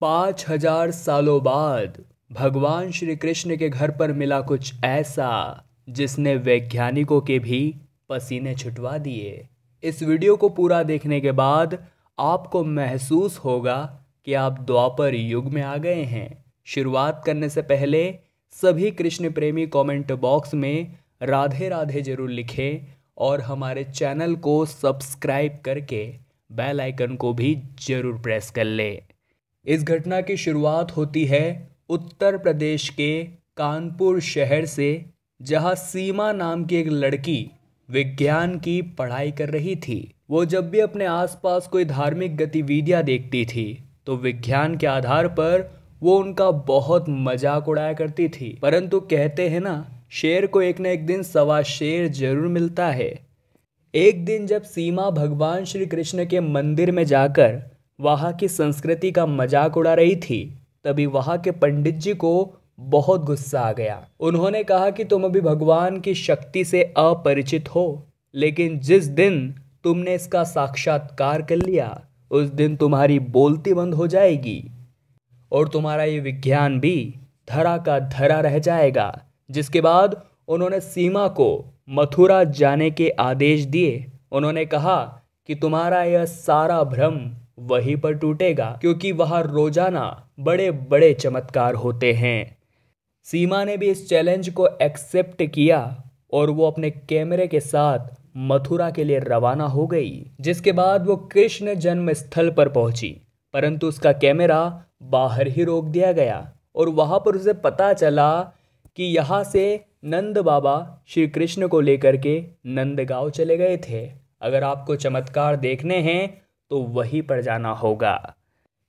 पाँच हजार सालों बाद भगवान श्री कृष्ण के घर पर मिला कुछ ऐसा जिसने वैज्ञानिकों के भी पसीने छुटवा दिए इस वीडियो को पूरा देखने के बाद आपको महसूस होगा कि आप द्वापर युग में आ गए हैं शुरुआत करने से पहले सभी कृष्ण प्रेमी कमेंट बॉक्स में राधे राधे जरूर लिखें और हमारे चैनल को सब्सक्राइब करके बेल आइकन को भी जरूर प्रेस कर लें इस घटना की शुरुआत होती है उत्तर प्रदेश के कानपुर शहर से जहां सीमा नाम की एक लड़की विज्ञान की पढ़ाई कर रही थी वो जब भी अपने आसपास कोई धार्मिक गतिविधियां देखती थी तो विज्ञान के आधार पर वो उनका बहुत मजाक उड़ाया करती थी परंतु कहते हैं ना शेर को एक न एक दिन सवा शेर जरूर मिलता है एक दिन जब सीमा भगवान श्री कृष्ण के मंदिर में जाकर वहाँ की संस्कृति का मजाक उड़ा रही थी तभी वहाँ के पंडित जी को बहुत गुस्सा आ गया उन्होंने कहा कि तुम अभी भगवान की शक्ति से अपरिचित हो लेकिन जिस दिन तुमने इसका साक्षात्कार कर लिया उस दिन तुम्हारी बोलती बंद हो जाएगी और तुम्हारा ये विज्ञान भी धरा का धरा रह जाएगा जिसके बाद उन्होंने सीमा को मथुरा जाने के आदेश दिए उन्होंने कहा कि तुम्हारा यह सारा भ्रम वहीं पर टूटेगा क्योंकि वहाँ रोजाना बड़े बड़े चमत्कार होते हैं सीमा ने भी इस चैलेंज को एक्सेप्ट किया और वो अपने कैमरे के साथ मथुरा के लिए रवाना हो गई जिसके बाद वो कृष्ण जन्म स्थल पर पहुंची परंतु उसका कैमरा बाहर ही रोक दिया गया और वहाँ पर उसे पता चला कि यहाँ से नंद बाबा श्री कृष्ण को लेकर के नंदगांव चले गए थे अगर आपको चमत्कार देखने हैं तो वहीं पर जाना होगा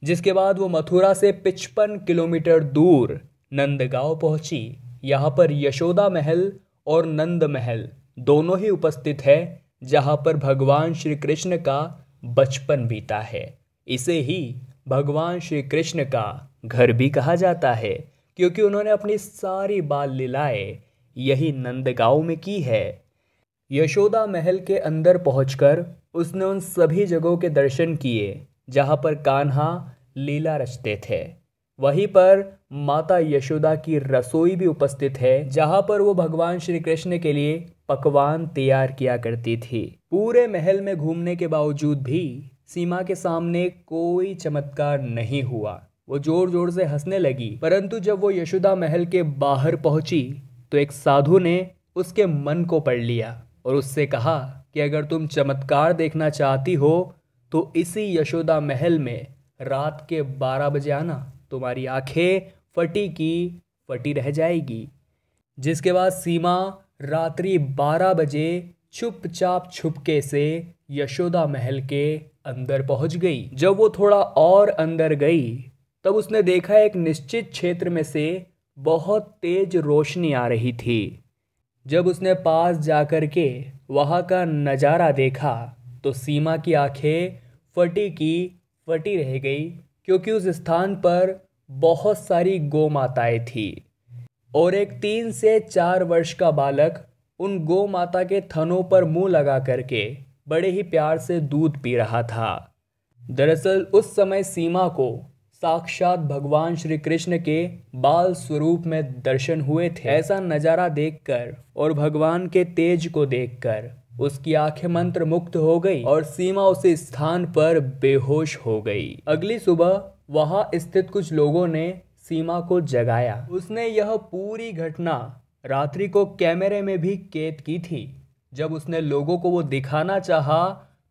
जिसके बाद वो मथुरा से पिचपन किलोमीटर दूर नंदगांव पहुंची यहाँ पर यशोदा महल और नंद महल दोनों ही उपस्थित है जहाँ पर भगवान श्री कृष्ण का बचपन बीता है इसे ही भगवान श्री कृष्ण का घर भी कहा जाता है क्योंकि उन्होंने अपनी सारी बाल लीलाएं यही नंदगांव में की है यशोदा महल के अंदर पहुंचकर उसने उन सभी जगहों के दर्शन किए जहां पर कान्हा लीला रचते थे वहीं पर माता यशोदा की रसोई भी उपस्थित है जहां पर वो भगवान श्री कृष्ण के लिए पकवान तैयार किया करती थी पूरे महल में घूमने के बावजूद भी सीमा के सामने कोई चमत्कार नहीं हुआ वो जोर जोर से हंसने लगी परंतु जब वो यशोदा महल के बाहर पहुंची तो एक साधु ने उसके मन को पढ़ लिया और उससे कहा कि अगर तुम चमत्कार देखना चाहती हो तो इसी यशोदा महल में रात के बारह बजे आना तुम्हारी आंखें फटी की फटी रह जाएगी जिसके बाद सीमा रात्रि बारह बजे चुपचाप छुपके से यशोदा महल के अंदर पहुंच गई जब वो थोड़ा और अंदर गई तब उसने देखा एक निश्चित क्षेत्र में से बहुत तेज रोशनी आ रही थी जब उसने पास जाकर के वहाँ का नज़ारा देखा तो सीमा की आंखें फटी की फटी रह गई क्योंकि उस स्थान पर बहुत सारी गौ माताएँ थीं और एक तीन से चार वर्ष का बालक उन गौ माता के थनों पर मुंह लगा करके बड़े ही प्यार से दूध पी रहा था दरअसल उस समय सीमा को साक्षात भगवान श्री कृष्ण के बाल स्वरूप में दर्शन हुए थे ऐसा नज़ारा देखकर और भगवान के तेज को देखकर उसकी आंखें मंत्र मुक्त हो गई और सीमा उसे स्थान पर बेहोश हो गई अगली सुबह वहां स्थित कुछ लोगों ने सीमा को जगाया उसने यह पूरी घटना रात्रि को कैमरे में भी कैद की थी जब उसने लोगों को वो दिखाना चाहा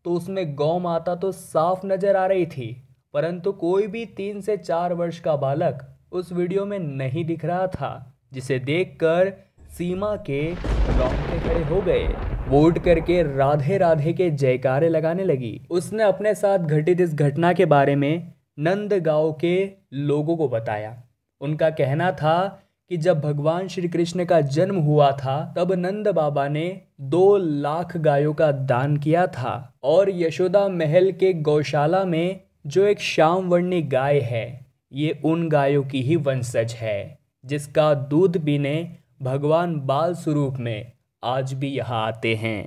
तो उसमें गौ माता तो साफ नजर आ रही थी परंतु कोई भी तीन से चार वर्ष का बालक उस वीडियो में नहीं दिख रहा था जिसे देखकर सीमा के रोंगटे खड़े हो गए वो उठ करके राधे राधे के जयकारे लगाने लगी उसने अपने साथ घटित इस घटना के बारे में गांव के लोगों को बताया उनका कहना था कि जब भगवान श्री कृष्ण का जन्म हुआ था तब नंद बाबा ने दो लाख गायों का दान किया था और यशोदा महल के गौशाला में जो एक श्याम वर्णी गाय है ये उन गायों की ही वंशज है जिसका दूध पीने भगवान बाल स्वरूप में आज भी यहाँ आते हैं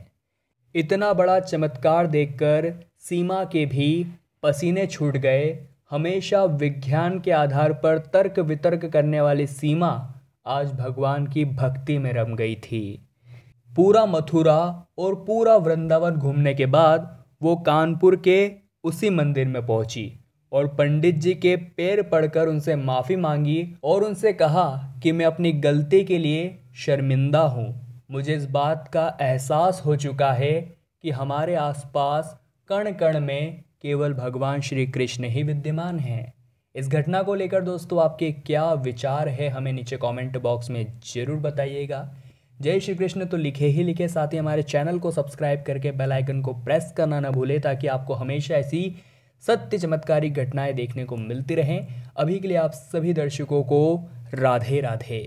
इतना बड़ा चमत्कार देखकर सीमा के भी पसीने छूट गए हमेशा विज्ञान के आधार पर तर्क वितर्क करने वाली सीमा आज भगवान की भक्ति में रम गई थी पूरा मथुरा और पूरा वृंदावन घूमने के बाद वो कानपुर के उसी मंदिर में पहुंची और पंडित जी के पैर पड़कर उनसे माफ़ी मांगी और उनसे कहा कि मैं अपनी गलती के लिए शर्मिंदा हूँ मुझे इस बात का एहसास हो चुका है कि हमारे आसपास कण कण में केवल भगवान श्री कृष्ण ही विद्यमान हैं इस घटना को लेकर दोस्तों आपके क्या विचार है हमें नीचे कमेंट बॉक्स में ज़रूर बताइएगा जय श्री कृष्ण तो लिखे ही लिखे साथ ही हमारे चैनल को सब्सक्राइब करके बेल आइकन को प्रेस करना ना भूले ताकि आपको हमेशा ऐसी सत्य चमत्कारी घटनाएं देखने को मिलती रहें अभी के लिए आप सभी दर्शकों को राधे राधे